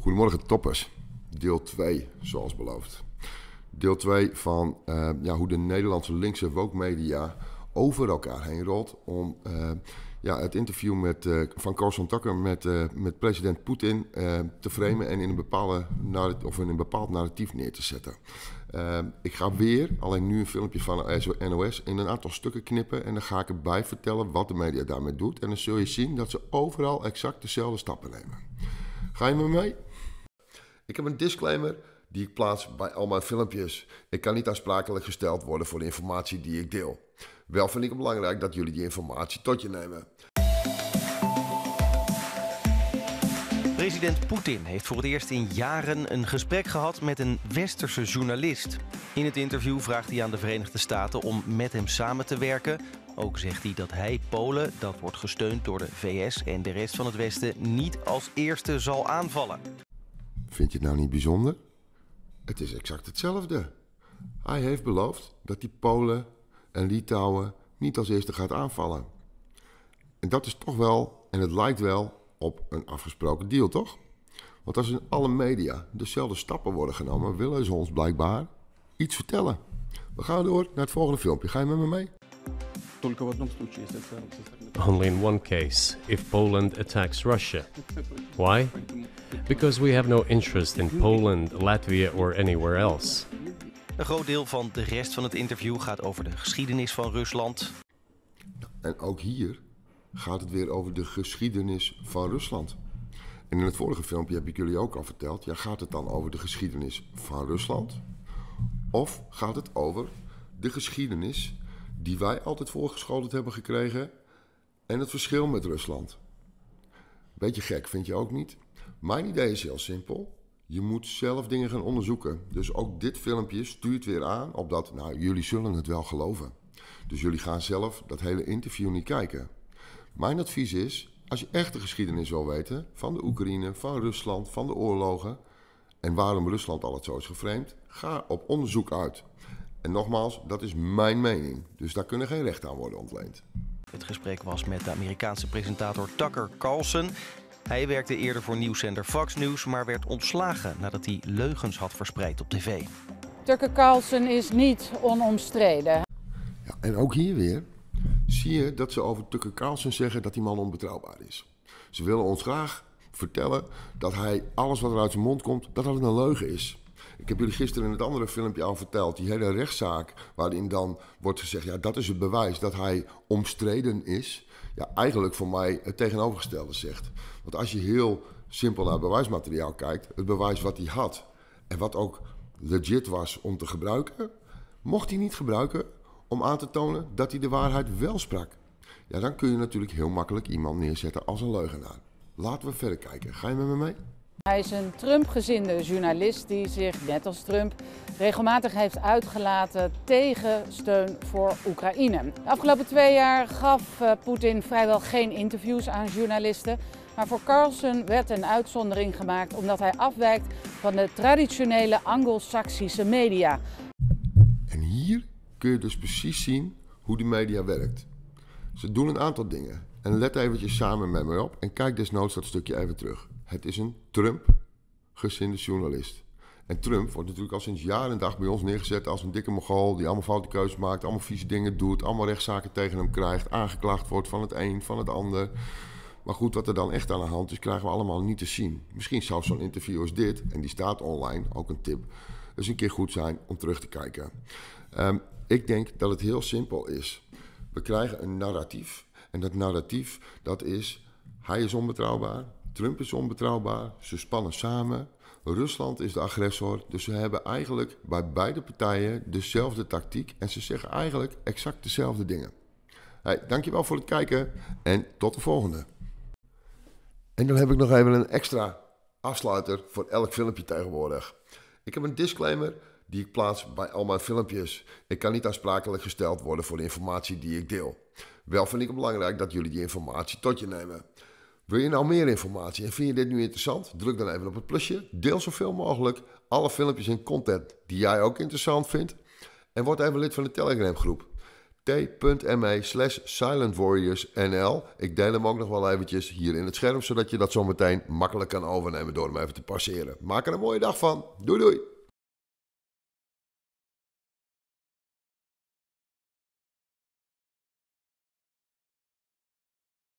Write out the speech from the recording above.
Goedemorgen toppers, deel 2 zoals beloofd. Deel 2 van eh, ja, hoe de Nederlandse linkse wokmedia over elkaar heen rolt om eh, ja, het interview met, uh, van Carson Tucker met, met president Poetin te framen en in een, bepaalde of in een bepaald narratief neer te zetten. ik ga weer, alleen nu een filmpje van NOS, in een aantal stukken knippen en dan ga ik erbij vertellen wat de media daarmee doet. En dan zul je zien dat ze overal exact dezelfde stappen nemen. Ga je mee? Ik heb een disclaimer die ik plaats bij al mijn filmpjes. Ik kan niet aansprakelijk gesteld worden voor de informatie die ik deel. Wel vind ik het belangrijk dat jullie die informatie tot je nemen. President Poetin heeft voor het eerst in jaren een gesprek gehad met een westerse journalist. In het interview vraagt hij aan de Verenigde Staten om met hem samen te werken. Ook zegt hij dat hij Polen, dat wordt gesteund door de VS en de rest van het Westen, niet als eerste zal aanvallen. Vind je het nou niet bijzonder? Het is exact hetzelfde. Hij heeft beloofd dat hij Polen en Litouwen niet als eerste gaat aanvallen. En dat is toch wel, en het lijkt wel, op een afgesproken deal, toch? Want als in alle media dezelfde stappen worden genomen, willen ze ons blijkbaar iets vertellen. We gaan door naar het volgende filmpje. Ga je met me mee? только Only in one case, if Poland attacks Russia. Why? Because we have no interest in Poland, Latvia or anywhere else. Een groot deel van de rest van het interview gaat over de geschiedenis van Rusland. En ook hier gaat het weer over de geschiedenis van Rusland. En in het vorige filmpje heb ik jullie ook al verteld, ja, gaat het dan over de geschiedenis van Rusland? Of gaat het over de geschiedenis die wij altijd voorgeschoteld hebben gekregen en het verschil met Rusland. Beetje gek, vind je ook niet? Mijn idee is heel simpel. Je moet zelf dingen gaan onderzoeken. Dus ook dit filmpje stuurt weer aan op dat, nou, jullie zullen het wel geloven. Dus jullie gaan zelf dat hele interview niet kijken. Mijn advies is, als je echt de geschiedenis wil weten van de Oekraïne, van Rusland, van de oorlogen en waarom Rusland al het zo is gevreemd, ga op onderzoek uit. En nogmaals, dat is mijn mening. Dus daar kunnen geen rechten aan worden ontleend. Het gesprek was met de Amerikaanse presentator Tucker Carlson. Hij werkte eerder voor nieuwszender Fox News, maar werd ontslagen nadat hij leugens had verspreid op tv. Tucker Carlson is niet onomstreden. Ja, en ook hier weer zie je dat ze over Tucker Carlson zeggen dat die man onbetrouwbaar is. Ze willen ons graag vertellen dat hij alles wat er uit zijn mond komt, dat dat een leugen is. Ik heb jullie gisteren in het andere filmpje al verteld. Die hele rechtszaak waarin dan wordt gezegd... ja, dat is het bewijs dat hij omstreden is. Ja, eigenlijk voor mij het tegenovergestelde zegt. Want als je heel simpel naar het bewijsmateriaal kijkt... het bewijs wat hij had en wat ook legit was om te gebruiken... mocht hij niet gebruiken om aan te tonen dat hij de waarheid wel sprak. Ja, dan kun je natuurlijk heel makkelijk iemand neerzetten als een leugenaar. Laten we verder kijken. Ga je met me mee? Hij is een Trump-gezinde journalist die zich, net als Trump, regelmatig heeft uitgelaten tegen steun voor Oekraïne. De afgelopen twee jaar gaf eh, Poetin vrijwel geen interviews aan journalisten. Maar voor Carlson werd een uitzondering gemaakt omdat hij afwijkt van de traditionele Anglo-Saxische media. En hier kun je dus precies zien hoe de media werkt. Ze doen een aantal dingen. En let eventjes samen met me op en kijk desnoods dat stukje even terug. Het is een Trump-gezinde journalist. En Trump wordt natuurlijk al sinds jaren en dag bij ons neergezet als een dikke mogol die allemaal foute keuzes maakt, allemaal vieze dingen doet, allemaal rechtszaken tegen hem krijgt, aangeklaagd wordt van het een, van het ander. Maar goed, wat er dan echt aan de hand is, krijgen we allemaal niet te zien. Misschien zou zo'n interview als dit, en die staat online, ook een tip, dus een keer goed zijn om terug te kijken. Ehm, ik denk dat het heel simpel is. We krijgen een narratief. En dat narratief, dat is, hij is onbetrouwbaar, Trump is onbetrouwbaar, ze spannen samen. Rusland is de agressor, dus ze hebben eigenlijk bij beide partijen dezelfde tactiek en ze zeggen eigenlijk exact dezelfde dingen. Hey, dankjewel voor het kijken en tot de volgende. En dan heb ik nog even een extra afsluiter voor elk filmpje tegenwoordig. Ik heb een disclaimer die ik plaats bij al mijn filmpjes. Ik kan niet aansprakelijk gesteld worden voor de informatie die ik deel. Wel vind ik het belangrijk dat jullie die informatie tot je nemen. Wil je nou meer informatie en vind je dit nu interessant? Druk dan even op het plusje. Deel zoveel mogelijk alle filmpjes en content die jij ook interessant vindt. En word even lid van de Telegram groep. t.me slash silentwarriorsnl. Ik deel hem ook nog wel eventjes hier in het scherm, zodat je dat zo meteen makkelijk kan overnemen door hem even te passeren. Maak er een mooie dag van. Doei doei!